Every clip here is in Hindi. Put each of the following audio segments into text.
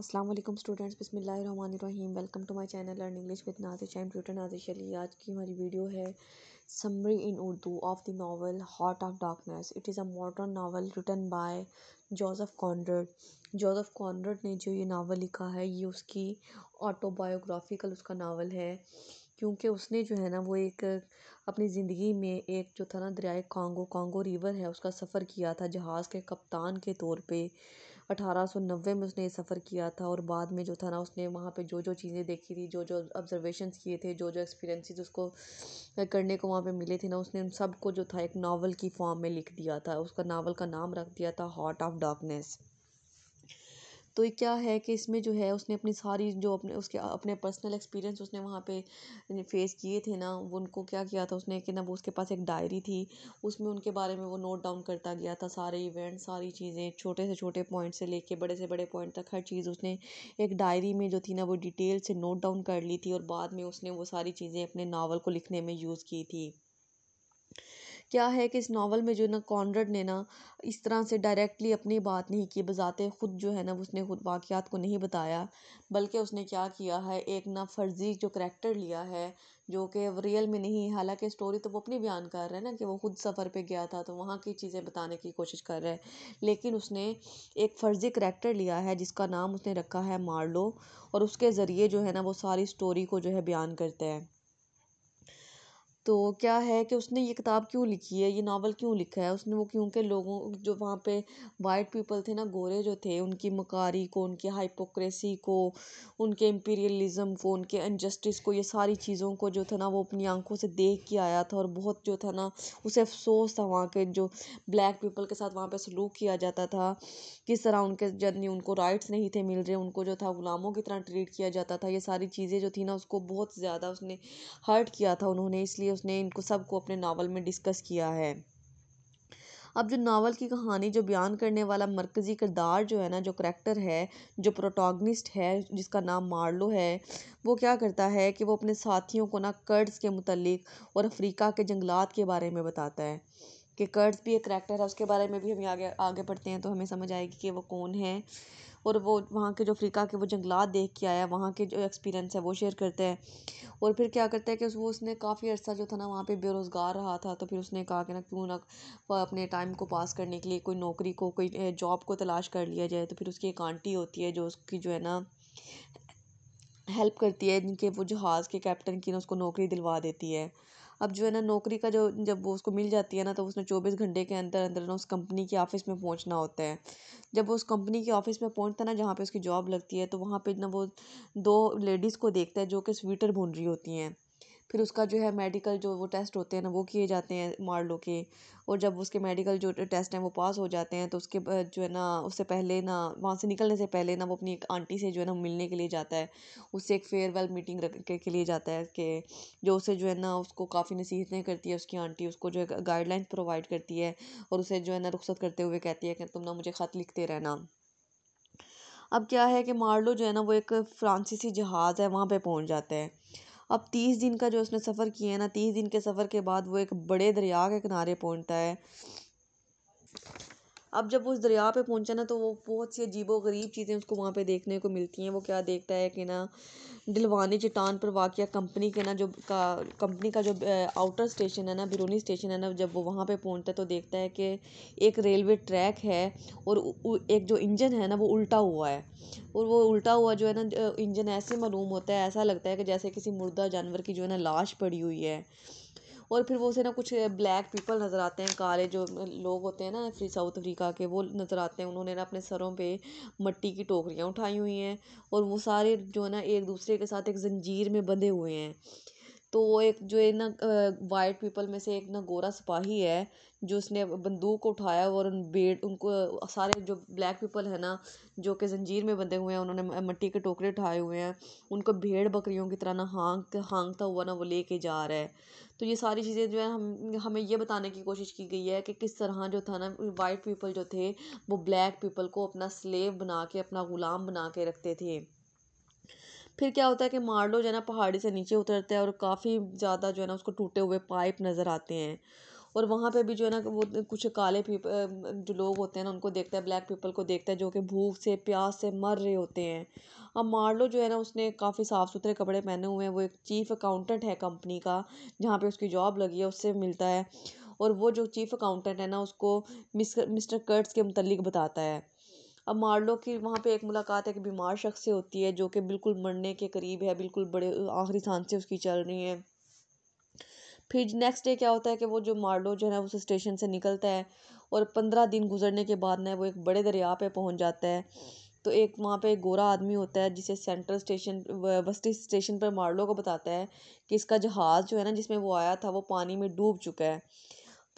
असलम स्टूडेंट्स बिसमीम welcome to my channel learn English with Nazish and tutor Nazish Ali आज की हमारी वीडियो है summary in Urdu of the novel Heart of Darkness it is a modern novel written by Joseph Conrad Joseph Conrad ने जो ये नावल लिखा है ये उसकी ऑटोबायोग्राफिकल उसका नावल है क्योंकि उसने जो है ना वो एक अपनी ज़िंदगी में एक जो था ना दरियाए कांगो कांगो रिवर है उसका सफ़र किया था जहाज़ के कप्तान के तौर पर अठारह सौ नब्बे में उसने ये सफ़र किया था और बाद में जो था ना उसने वहाँ पे जो जो चीज़ें देखी थी जो जो ऑब्जर्वेशंस किए थे जो जो एक्सपीरियंसिस उसको करने को वहाँ पे मिले थे ना उसने उन सब को जो था एक नावल की फॉर्म में लिख दिया था उसका नावल का नाम रख दिया था हॉट ऑफ डार्कनेस तो ये क्या है कि इसमें जो है उसने अपनी सारी जो अपने उसके अपने पर्सनल एक्सपीरियंस उसने वहाँ पे फेस किए थे ना वो उनको क्या किया था उसने कि ना वो उसके पास एक डायरी थी उसमें उनके बारे में वो नोट डाउन करता गया था सारे इवेंट सारी चीज़ें छोटे से छोटे पॉइंट से लेके बड़े से बड़े पॉइंट तक हर चीज़ उसने एक डायरी में जो थी ना वो डिटेल से नोट डाउन कर ली थी और बाद में उसने वो सारी चीज़ें अपने नावल को लिखने में यूज़ की थी क्या है कि इस नावल में जो है ना कॉनरड ने ना इस तरह से डायरेक्टली अपनी बात नहीं की बज़ाते ख़ुद जो है ना उसने ख़ुद वाक़ात को नहीं बताया बल्कि उसने क्या किया है एक ना फ़र्ज़ी जो करेक्टर लिया है जो कि रियल में नहीं है हालांकि स्टोरी तो वो अपनी बयान कर रहा है ना कि वो ख़ुद सफ़र पे गया था तो वहाँ की चीज़ें बताने की कोशिश कर रहा है लेकिन उसने एक फ़र्ज़ी करैक्टर लिया है जिसका नाम उसने रखा है मार्लो और उसके ज़रिए जो है ना वो सारी स्टोरी को जो है बयान करता है तो क्या है कि उसने ये किताब क्यों लिखी है ये नावल क्यों लिखा है उसने वो क्योंकि लोगों जो वहाँ पे वाइट पीपल थे ना गोरे जो थे उनकी मकारी को उनकी हाइपोक्रेसी को उनके इम्पीरियलिज्म को उनके अनजस्टिस को ये सारी चीज़ों को जो था ना वो अपनी आंखों से देख के आया था और बहुत जो था ना उसे अफसोस था वहाँ के जो ब्लैक पीपल के साथ वहाँ पर सलूक किया जाता था किस तरह उनके जर्नी उनको राइट्स नहीं थे मिल रहे उनको जो था गुलामों की तरह ट्रीट किया जाता था ये सारी चीज़ें जो थी ना उसको बहुत ज़्यादा उसने हर्ट किया था उन्होंने इसलिए उसने इनको सबको अपने नावल में डिस्कस किया है अब जो नावल की कहानी जो बयान करने वाला मरकज़ी किरदार जो है ना जो करैक्टर है जो प्रोटोगनिस्ट है जिसका नाम मार्लो है वो क्या करता है कि वो अपने साथियों को ना कर्ड्स के मतलब और अफ्रीका के जंगलात के बारे में बताता है कि कर्ड्स भी एक करैक्टर है उसके बारे में भी हम आगे आगे पढ़ते हैं तो हमें समझ आएगी कि वो कौन है और वो वहाँ के जो अफ्रीका के वो जंगलात देख के आया वहाँ के जो एक्सपीरियंस है वो शेयर करते हैं और फिर क्या करता है कि वो उसने काफ़ी अर्सा जो था ना वहाँ पर बेरोज़गार रहा था तो फिर उसने कहा कि ना क्यों ना अपने टाइम को पास करने के लिए कोई नौकरी को कोई जॉब को तलाश कर लिया जाए तो फिर उसकी एक आंटी होती है जो उसकी जो है ना हेल्प करती है जिनके वो जहाज़ के कैप्टन की ना उसको नौकरी दिलवा देती है अब जो है ना नौकरी का जो जब वो उसको मिल जाती है ना तो उसने चौबीस घंटे के अंदर अंदर ना उस कंपनी के ऑफ़िस में पहुँचना होता है जब वो उस कंपनी के ऑफ़िस में पहुँचता है ना जहाँ पर उसकी जॉब लगती है तो वहाँ पर ना वो दो लेडीज़ को देखता है जो कि स्वीटर बुन रही होती हैं फिर उसका जो है मेडिकल जो वो टेस्ट होते हैं ना वो किए जाते हैं मार्लो के और जब उसके मेडिकल जो टेस्ट हैं वो पास हो जाते हैं तो उसके जो है ना उससे पहले ना वहाँ से निकलने से पहले ना वो अपनी एक आंटी से जो है ना मिलने के लिए जाता है उससे एक फेयरवेल मीटिंग रख के लिए जाता है कि जो उसे जो है ना उसको काफ़ी नसीहतें करती है उसकी आंटी उसको जो है गाइडलाइंस प्रोवाइड करती है और उसे जो है ना रुख्सत करते हुए कहती है कि तुम ना मुझे ख़त लिखते रहना अब क्या है कि मार्लो जो है ना वो एक फ्रांसीसी जहाज़ है वहाँ पे पहुँच जाते हैं अब तीस दिन का जो उसने सफ़र किया है ना तीस दिन के सफ़र के बाद वो एक बड़े दरिया के किनारे पहुँचता है अब जब उस दरिया पे पहुँचा ना तो वो बहुत सी अजीबो गरीब चीज़ें उसको वहाँ पे देखने को मिलती हैं वो क्या देखता है कि ना ढलवानी चट्टान पर वाक़ कंपनी के ना जो का कंपनी का जो आउटर स्टेशन है ना बिरूनी स्टेशन है ना जब वो वहाँ पे पहुँचता है तो देखता है कि एक रेलवे ट्रैक है और एक जो इंजन है ना वो उल्टा हुआ है और वो उल्टा हुआ जो है ना इंजन ऐसे मालूम होता है ऐसा लगता है कि जैसे किसी मुर्दा जानवर की जो है ना लाश पड़ी हुई है और फिर वो उसे ना कुछ ब्लैक पीपल नज़र आते हैं काले जो लोग होते हैं ना साउथ अफ्रीका के वो नज़र आते हैं उन्होंने ना अपने सरों पे मट्टी की टोकरियाँ उठाई हुई हैं और वो सारे जो है ना एक दूसरे के साथ एक जंजीर में बंधे हुए हैं तो वो एक जो है ना वाइट पीपल में से एक ना गोरा सिपाही है जो उसने बंदूक को उठाया और उन बेड उनको सारे जो ब्लैक पीपल है ना जो कि जंजीर में बंधे हुए हैं उन्होंने मट्टी के टोकरे उठाए हुए हैं उनको भेड़ बकरियों की तरह ना हाँक हाँकता हुआ ना वो लेके जा रहा है तो ये सारी चीज़ें जो है हम हमें ये बताने की कोशिश की गई है कि किस तरह जो था ना वाइट पीपल जो थे वो ब्लैक पीपल को अपना स्लेव बना के अपना ग़ुलाम बना के रखते थे फिर क्या होता है कि मार्लो जो है ना पहाड़ी से नीचे उतरता है और काफ़ी ज़्यादा जो है ना उसको टूटे हुए पाइप नज़र आते हैं और वहाँ पे भी जो है ना वो कुछ काले जो लोग होते हैं ना उनको देखता है ब्लैक पीपल को देखता है जो कि भूख से प्यास से मर रहे होते हैं अब मार्लो जो है ना उसने काफ़ी साफ़ सुथरे कपड़े पहने हुए हैं वो एक चीफ़ अकाउंटेंट है कंपनी का जहाँ पर उसकी जॉब लगी है उससे मिलता है और वो जो चीफ़ अकाउंटेंट है ना उसको मिस्टर कर्ट्स के मतलब बताता है अब मार्लो की वहाँ पे एक मुलाकात एक बीमार शख्स से होती है जो कि बिल्कुल मरने के करीब है बिल्कुल बड़े आखिरी सांसें उसकी चल रही हैं फिर नेक्स्ट डे क्या होता है कि वो जो मार्लो जो है ना उस स्टेशन से निकलता है और पंद्रह दिन गुजरने के बाद ना वो एक बड़े दरिया पे पहुंच जाता है तो एक वहाँ पे गोरा आदमी होता है जिसे सेंट्रल स्टेशन वस्ती स्टेशन पर मार्लो को बताता है कि इसका जहाज़ जो है ना जिसमें वो आया था वो पानी में डूब चुका है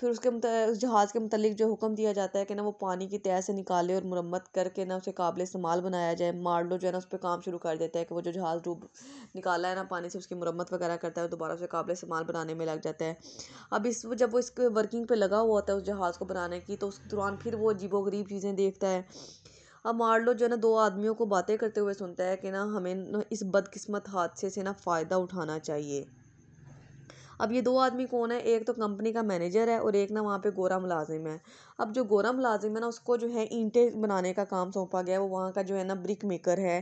फिर उसके उस जहाज़ के मतलब जो हुक्म दिया जाता है कि ना वो पानी की तह से निकाले और मरम्मत करके ना उसे काबिल इस्तेमाल बनाया जाए लो जो है ना उस पर काम शुरू कर देता है कि वो जो जहाज़ डूब निकाला है ना पानी से उसकी मरम्मत वगैरह करता है और दोबारा उसे काबिल इस्तेमाल बनाने में लग जाता है अब इस जब वो इस वर्किंग पर लगा हुआ होता है उस जहाज़ को बनाने की तो उस दौरान फिर वो अजीबो गरीब चीज़ें देखता है अब मार्लो जो है ना दो आदमियों को बातें करते हुए सुनता है कि ना हमें इस बदकस्मत हादसे से ना फ़ायदा उठाना चाहिए अब ये दो आदमी कौन है एक तो कंपनी का मैनेजर है और एक ना वहाँ पे गोरा मुलाजिम है अब जो गोरा मुलाजिम है ना उसको जो है ईंटें बनाने का काम सौंपा गया है वो वहाँ का जो है ना ब्रिक मेकर है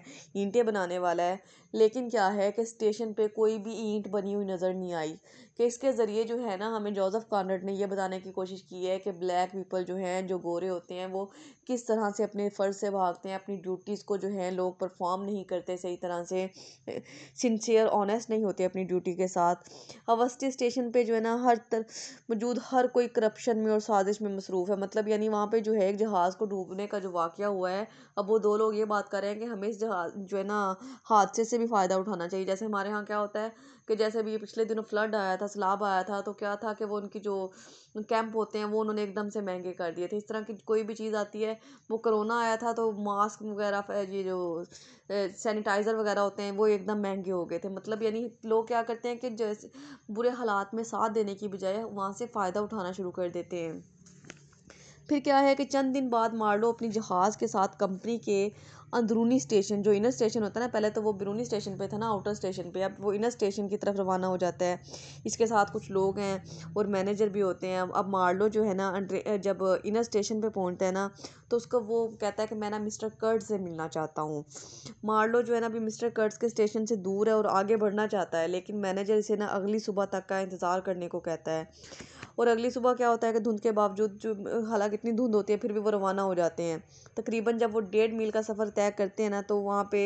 ईंटें बनाने वाला है लेकिन क्या है कि स्टेशन पर कोई भी ईंट बनी हुई नज़र नहीं आई कि इसके ज़रिए जो है ना हमें जोसेफ कॉन्ड ने यह बताने की कोशिश की है कि ब्लैक पीपल जो हैं जो गोरे होते हैं वो किस तरह से अपने फ़र्ज़ से भागते हैं अपनी ड्यूटीज़ को जो है लोग परफॉर्म नहीं करते सही तरह से सिंसियर ऑनेस्ट नहीं होते अपनी ड्यूटी के साथ अवस्थी स्टेशन पर जो है ना हर तर मौजूद हर कोई करप्शन में और साजिश में मसरूफ़ है मतलब यानी वहाँ पर जो है एक जहाज़ को डूबने का जो वाक़ हुआ है अब वो दो लोग ये बात कर रहे हैं कि हमें इस जहाज़ जो है ना हादसे से भी फ़ायदा उठाना चाहिए जैसे हमारे यहाँ क्या होता है कि जैसे अभी पिछले दिनों फ्लड आया था सैलाब आया था तो क्या था कि वो उनकी जो कैंप होते हैं वो उन्होंने एकदम से महंगे कर दिए थे इस तरह की कोई भी चीज़ आती है वो करोना आया था तो मास्क वगैरह ये जो सैनिटाइज़र वगैरह होते हैं वो एकदम महंगे हो गए थे मतलब यानी लोग क्या करते हैं कि जैसे बुरे हालात में साथ देने की बजाय वहाँ से फ़ायदा उठाना शुरू कर देते हैं फिर क्या है कि चंद दिन बाद मार्लो अपनी जहाज़ के साथ कंपनी के अंदरूनी स्टेशन जो इनर स्टेशन होता है ना पहले तो वो बिरूनी स्टेशन पे था ना आउटर स्टेशन पे अब वो इनर स्टेशन की तरफ रवाना हो जाता है इसके साथ कुछ लोग हैं और मैनेजर भी होते हैं अब मार्लो जो है ना जब इनर स्टेशन पे पहुंचता है ना तो उसको वो कहता है कि मैं ना मिस्टर कर्ट से मिलना चाहता हूँ मार्लो जो है ना अभी मिस्टर कर्ट्स के स्टेशन से दूर है और आगे बढ़ना चाहता है लेकिन मैनेजर इसे ना अगली सुबह तक का इंतज़ार करने को कहता है और अगली सुबह क्या होता है कि धुंध के बावजूद जो हालांकि इतनी धुंध होती है फिर भी वो रवाना हो जाते हैं तकरीबन जब वो डेढ़ मील का सफ़र तय करते हैं ना तो वहाँ पे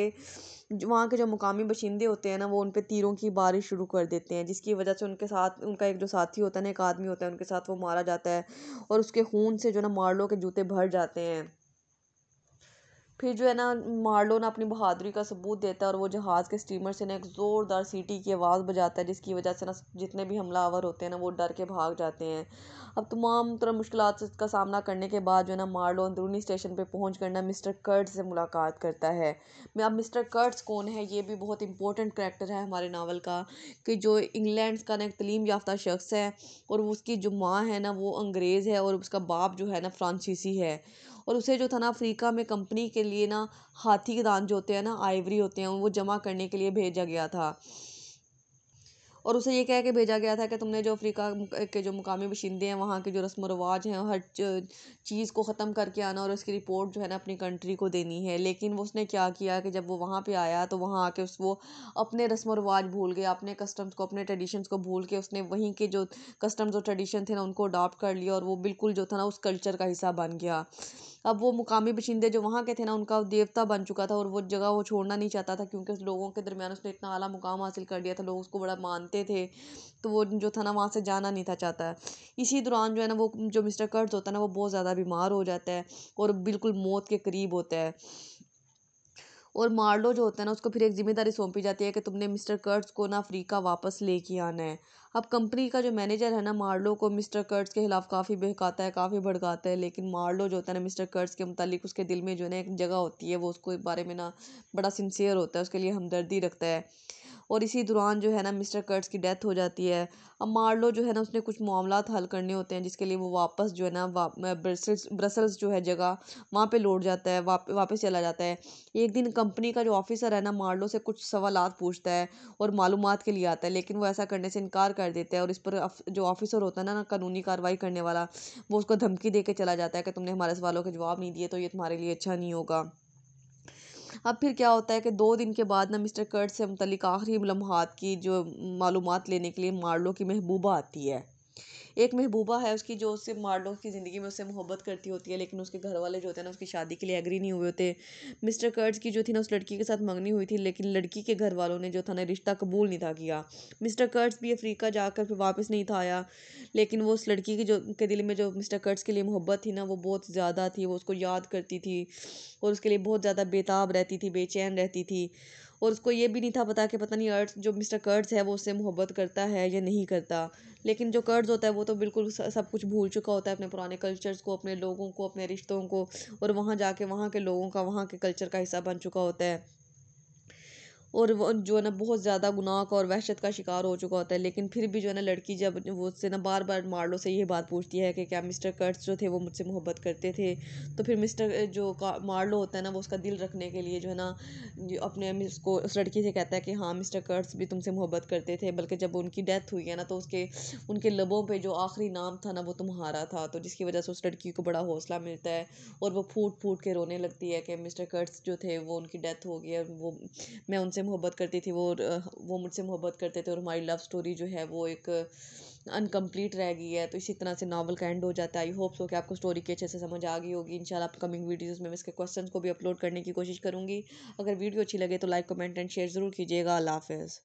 वहाँ के जो मुकामी बशिंदे होते हैं ना वो उन पर तीरों की बारिश शुरू कर देते हैं जिसकी वजह से उनके साथ उनका एक जो साथी होता है ना एक आदमी होता है उनके साथ वो मारा जाता है और उसके खून से जो है ना मार्लो के जूते भर जाते हैं फिर जो है ना ना अपनी बहादुरी का सबूत देता है और वो जहाज़ के स्टीमर से ना एक ज़ोरदार सीटी की आवाज़ बजाता है जिसकी वजह से ना जितने भी हमलावर होते हैं ना वो डर के भाग जाते हैं अब तमाम तरह से का सामना करने के बाद जो है ना मार्लो अंदरूनी स्टेशन पर पहुँच कर ना मिस्टर कर्ट्स से मुलाकात करता है मैं अब मिस्टर कर्ट्स कौन है ये भी बहुत इंपॉर्टेंट करेक्टर है हमारे नावल का कि जो इंग्लैंड का ना एक तलीम याफ्ता शख्स है और उसकी जो माँ है ना वो अंग्रेज़ है और उसका बाप जो है ना फ्रांसीसी है और उसे जो था ना अफ्रीका में कंपनी के लिए ना हाथी के दान जो होते हैं ना आइवरी होते हैं वो जमा करने के लिए भेजा गया था और उसे ये कह के भेजा गया था कि तुमने जो अफ्रीका के जो मुकामी बशिंदे हैं वहाँ के जो रस्म रवाज हैं हर चीज़ को ख़त्म करके आना और उसकी रिपोर्ट जो है ना अपनी कंट्री को देनी है लेकिन वो उसने क्या किया कि जब वो वहाँ पर आया तो वहाँ आके उस वो अपने रस्म रवाज भूल गया अपने कस्टम्स को अपने ट्रेडिशन को भूल के उसने वहीं के जो कस्टम्स और ट्रेडिशन थे ना उनको अडॉप्ट कर लिया और वो बिल्कुल जो था ना उस कल्चर का हिस्सा बन गया अब वो मुकामी बशिंदे जो वहाँ के थे ना उनका देवता बन चुका था और वो जगह वो छोड़ना नहीं चाहता था क्योंकि लोगों के दरमियान उसने इतना अला मुकाम हासिल कर लिया था लोग उसको बड़ा मानते थे तो वो जो था ना वहाँ से जाना नहीं था चाहता इसी दौरान जो है ना वो जो मिस्टर कर्ज होता है ना वो बहुत ज़्यादा बीमार हो जाता है और बिल्कुल मौत के करीब होता है और मार्लो जो होता है ना उसको फिर एक ज़िम्मेदारी सौंपी जाती है कि तुमने मिस्टर कर्ट्स को ना अफ्रीका वापस लेके आना है अब कंपनी का जो मैनेजर है ना मार्लो को मिस्टर कर्ट्स के खिलाफ काफ़ी बहकाता है काफ़ी भड़काता है लेकिन मार्लो जो होता है ना मिस्टर कर्ट्स के मुतालिक उसके दिल में जो है ना एक जगह होती है वो उसको बारे में ना बड़ा सिंसियर होता है उसके लिए हमदर्दी रखता है और इसी दौरान जो है ना मिस्टर कर्ट्स की डेथ हो जाती है अब मार्लो जो है ना उसने कुछ मामला हल करने होते हैं जिसके लिए वो वापस जो है ना ब्रसल्स ब्रसल्स जो है जगह वहाँ पे लौट जाता है वाप, वापस चला जाता है एक दिन कंपनी का जो ऑफिसर है ना मार्लो से कुछ सवाल पूछता है और मालूम के लिए आता है लेकिन वो ऐसा करने से इनकार कर देता है और इस पर जो ऑफिसर होता है ना कानूनी कार्रवाई करने वाला वो उसको धमकी दे के चला जाता है कि तुमने हमारे सवालों के जवाब नहीं दिए तो ये तुम्हारे लिए अच्छा नहीं होगा अब फिर क्या होता है कि दो दिन के बाद ना मिस्टर कर्ट से मुतलिक आखिरी लम्हात की जो मालूम लेने के लिए मार्लो की महबूबा आती है एक महबूबा है उसकी जो उससे मार्डो की ज़िंदगी में उससे मोहब्बत करती होती है लेकिन उसके घर वाले जो होते हैं ना उसकी शादी के लिए एग्री नहीं हुए होते मिस्टर कर्ज़ की जो थी ना उस लड़की के साथ मंगनी हुई थी लेकिन लड़की के घर वालों ने जो था ना रिश्ता कबूल नहीं था किया मिस्टर कर्ज भी अफ्रीका जाकर फिर वापस नहीं था आया लेकिन वो उस लड़की के जो के दिल में जो मिस्टर कर्ज के लिए मोहब्बत थी ना वो बहुत ज़्यादा थी वो उसको याद करती थी और उसके लिए बहुत ज़्यादा बेताब रहती थी बेचैन रहती थी और उसको ये भी नहीं था पता कि पता नहीं अर्थ जो मिस्टर कर्ट्स है वो उससे मोहब्बत करता है या नहीं करता लेकिन जो कर्ज़ होता है वो वो तो बिल्कुल सब कुछ भूल चुका होता है अपने पुराने कल्चर्स को अपने लोगों को अपने रिश्तों को और वहाँ जाके वहाँ के लोगों का वहाँ के कल्चर का हिस्सा बन चुका होता है और वो जो है ना बहुत ज़्यादा गुनाह का और वहशत का शिकार हो चुका होता है लेकिन फिर भी जो है ना लड़की जब वो उससे ना बार बार मार्लो से ये बात पूछती है कि क्या मिस्टर कर्ट्स जो थे वो मुझसे मोहब्बत करते थे तो फिर मिस्टर जो मार्लो होता है ना वो उसका दिल रखने के लिए जो है ना अपने उसको उस लड़की से कहता है कि हाँ मिस्टर कर्ट्स भी तुमसे मोहब्बत करते थे बल्कि जब उनकी डेथ हुई है ना तो उसके उनके लबों पर जो आखिरी नाम था ना वो तुम्हारा था तो जिसकी वजह से उस लड़की को बड़ा हौसला मिलता है और वो फूट फूट के रोने लगती है कि मिस्टर कर्ट्स जो थे वो उनकी डेथ हो गई है वो मैं उनसे मुझसे मोहब्बत करती थी वो वो मुझसे मोहब्बत करते थे और हमारी लव स्टोरी जो है वो एक अनकम्प्लीट रह गई है तो इसी तरह से नावल का एंड हो जाता है आई होप सो कि आपको स्टोरी की अच्छे से समझ आ गई होगी इंशाल्लाह अपकमिंग वीडियोस में मैं इसके क्वेश्चंस को भी अपलोड करने की कोशिश करूँगी अगर वीडियो अच्छी लगे तो लाइक कमेंट एंड शेयर ज़रूर कीजिएगा अल्लाह हाफिज़